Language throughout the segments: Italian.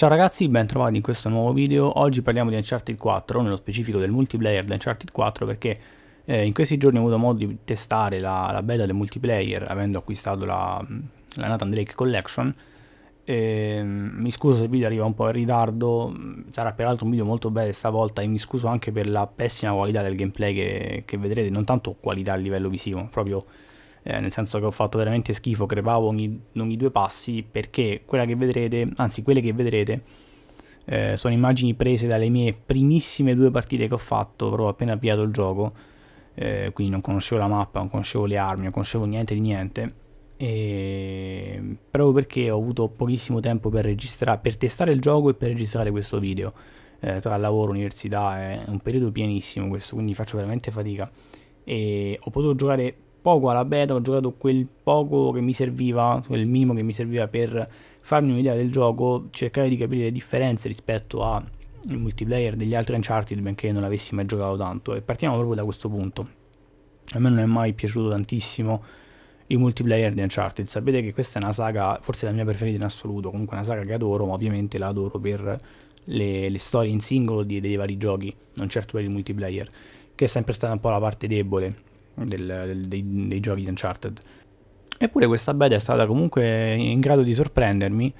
Ciao ragazzi, ben trovati in questo nuovo video. Oggi parliamo di Uncharted 4, nello specifico del multiplayer di Uncharted 4 perché eh, in questi giorni ho avuto modo di testare la, la beta del multiplayer avendo acquistato la, la Nathan Drake Collection. E, ehm, mi scuso se il video arriva un po' in ritardo, sarà peraltro un video molto bello stavolta e mi scuso anche per la pessima qualità del gameplay che, che vedrete, non tanto qualità a livello visivo, proprio eh, nel senso che ho fatto veramente schifo, crepavo ogni, ogni, due passi perché quella che vedrete, anzi quelle che vedrete, eh, sono immagini prese dalle mie primissime due partite che ho fatto proprio appena avviato il gioco, eh, quindi non conoscevo la mappa, non conoscevo le armi, non conoscevo niente di niente. E... proprio perché ho avuto pochissimo tempo per registrare, per testare il gioco e per registrare questo video. Eh, tra lavoro, università è un periodo pienissimo questo, quindi faccio veramente fatica. E ho potuto giocare poco alla beta, ho giocato quel poco che mi serviva, quel minimo che mi serviva per farmi un'idea del gioco, cercare di capire le differenze rispetto al multiplayer degli altri Uncharted, benché non l'avessi mai giocato tanto. E partiamo proprio da questo punto. A me non è mai piaciuto tantissimo il multiplayer di Uncharted. Sapete che questa è una saga, forse la mia preferita in assoluto, comunque una saga che adoro, ma ovviamente la adoro per le, le storie in singolo di, dei vari giochi, non certo per il multiplayer, che è sempre stata un po' la parte debole del, del, dei, dei giochi di Uncharted. Eppure questa beta è stata comunque in grado di sorprendermi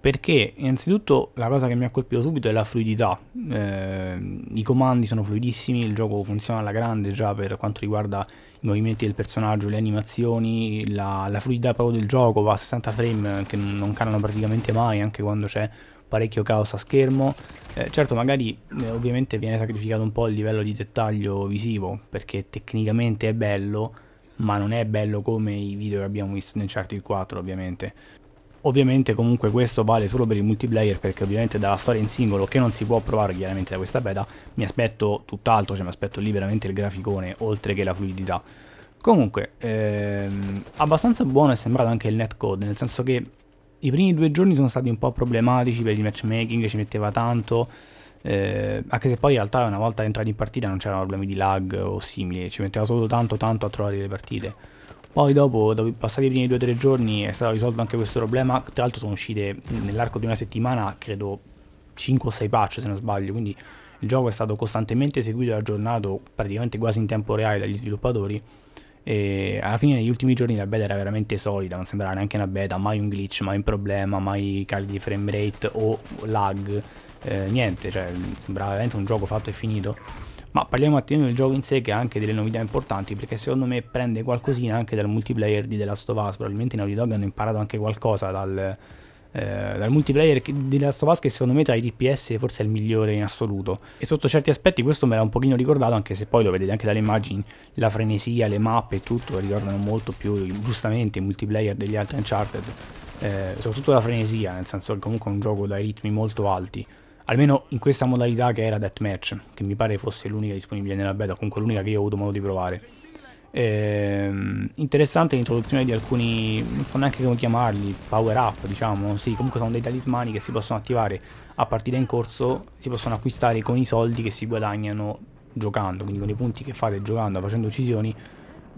perché innanzitutto la cosa che mi ha colpito subito è la fluidità, eh, i comandi sono fluidissimi, il gioco funziona alla grande già per quanto riguarda i movimenti del personaggio, le animazioni, la, la fluidità proprio del gioco va a 60 frame che non, calano praticamente mai anche quando c'è parecchio caos a schermo. Eh, certo, magari eh, ovviamente viene sacrificato un po' il livello di dettaglio visivo, perché tecnicamente è bello, ma non è bello come i video che abbiamo visto in Uncharted 4, ovviamente. Ovviamente comunque questo vale solo per il multiplayer perché ovviamente dalla storia in singolo che non si può provare chiaramente da questa beta mi aspetto tutt'altro, cioè mi aspetto lì veramente il graficone oltre che la fluidità. Comunque, ehm, abbastanza buono è sembrato anche il netcode, nel senso che i primi due giorni sono stati un po' problematici per il matchmaking, ci metteva tanto, eh, anche se poi in realtà una volta entrati in partita non c'erano problemi di lag o simili, ci metteva solo tanto tanto a trovare le partite. Poi dopo, dopo passati i primi 2-3 giorni, è stato risolto anche questo problema. Tra l'altro sono uscite nell'arco di una settimana, credo 5 o 6 patch se non sbaglio, quindi il gioco è stato costantemente seguito e aggiornato praticamente quasi in tempo reale dagli sviluppatori e alla fine negli ultimi giorni la beta era veramente solida, non sembrava neanche una beta, mai un glitch, mai un problema, mai cali di frame rate o lag, eh, niente, cioè sembrava veramente un gioco fatto e finito. Ma parliamo un attimo del gioco in sé che ha anche delle novità importanti perché secondo me prende qualcosina anche dal multiplayer di The Last of Us, probabilmente in Naughty Dog hanno imparato anche qualcosa dal, eh, dal multiplayer di Last of Us che secondo me tra i DPS forse è il migliore in assoluto e sotto certi aspetti questo me l'ha un pochino ricordato anche se poi lo vedete anche dalle immagini la frenesia, le mappe e tutto ricordano molto più giustamente i multiplayer degli altri Uncharted eh, soprattutto la frenesia nel senso che comunque è un gioco dai ritmi molto alti almeno in questa modalità che era Deathmatch che mi pare fosse l'unica disponibile nella beta comunque l'unica che io ho avuto modo di provare Ehm, interessante l'introduzione di alcuni, non so neanche come chiamarli, power up diciamo, sì, comunque sono dei talismani che si possono attivare a partita in corso, si possono acquistare con i soldi che si guadagnano giocando, quindi con i punti che fate giocando, facendo uccisioni,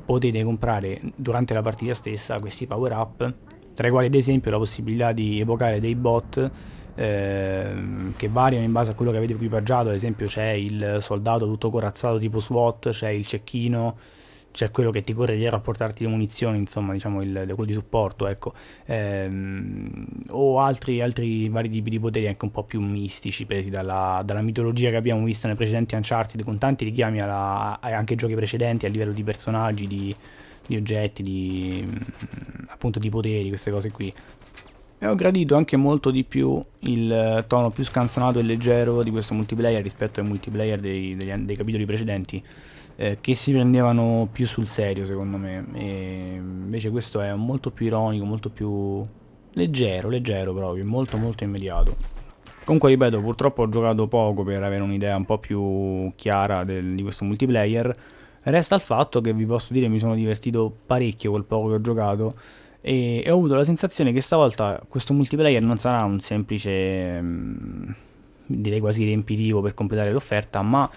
potete comprare durante la partita stessa questi power up, tra i quali ad esempio la possibilità di evocare dei bot ehm, che variano in base a quello che avete equipaggiato. Ad esempio, c'è il soldato tutto corazzato tipo SWAT, c'è il cecchino, c'è quello che ti corre dietro a portarti le munizioni, insomma, diciamo il, quello di supporto, ecco, ehm, o altri, altri, vari tipi di poteri anche un po' più mistici presi dalla, dalla mitologia che abbiamo visto nei precedenti Uncharted, con tanti richiami alla, anche ai giochi precedenti a livello di personaggi, di, di oggetti, di, appunto di poteri, queste cose qui e ho gradito anche molto di più il eh, tono più scanzonato e leggero di questo multiplayer rispetto ai multiplayer dei, dei, dei capitoli precedenti eh, che si prendevano più sul serio secondo me e invece questo è molto più ironico molto più leggero leggero proprio molto molto immediato Comunque ripeto, purtroppo ho giocato poco per avere un'idea un po' più chiara del, di questo multiplayer. Resta il fatto che vi posso dire mi sono divertito parecchio col poco che ho giocato e, e ho avuto la sensazione che stavolta questo multiplayer non sarà un semplice mh, mm, direi quasi riempitivo per completare l'offerta ma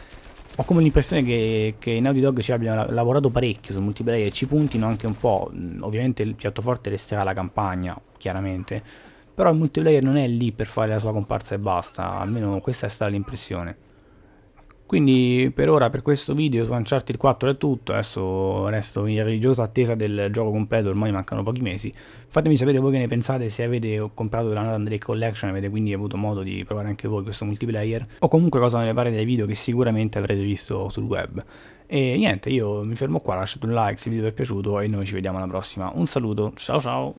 ho come l'impressione che, che in Naughty Dog ci abbiano lavorato parecchio sul multiplayer e ci puntino anche un po' mm, ovviamente il piatto forte resterà la campagna chiaramente però il multiplayer non è lì per fare la sua comparsa e basta almeno questa è stata l'impressione quindi per ora per questo video su Uncharted 4 è tutto, adesso resto in religiosa attesa del gioco completo, ormai mancano pochi mesi. Fatemi sapere voi che ne pensate, se avete comprato la Nathan Drake Collection, avete quindi avuto modo di provare anche voi questo multiplayer, o comunque cosa ne pare dei video che sicuramente avrete visto sul web. E niente, io mi fermo qua, lasciate un like se il video vi è piaciuto e noi ci vediamo alla prossima. Un saluto, ciao ciao!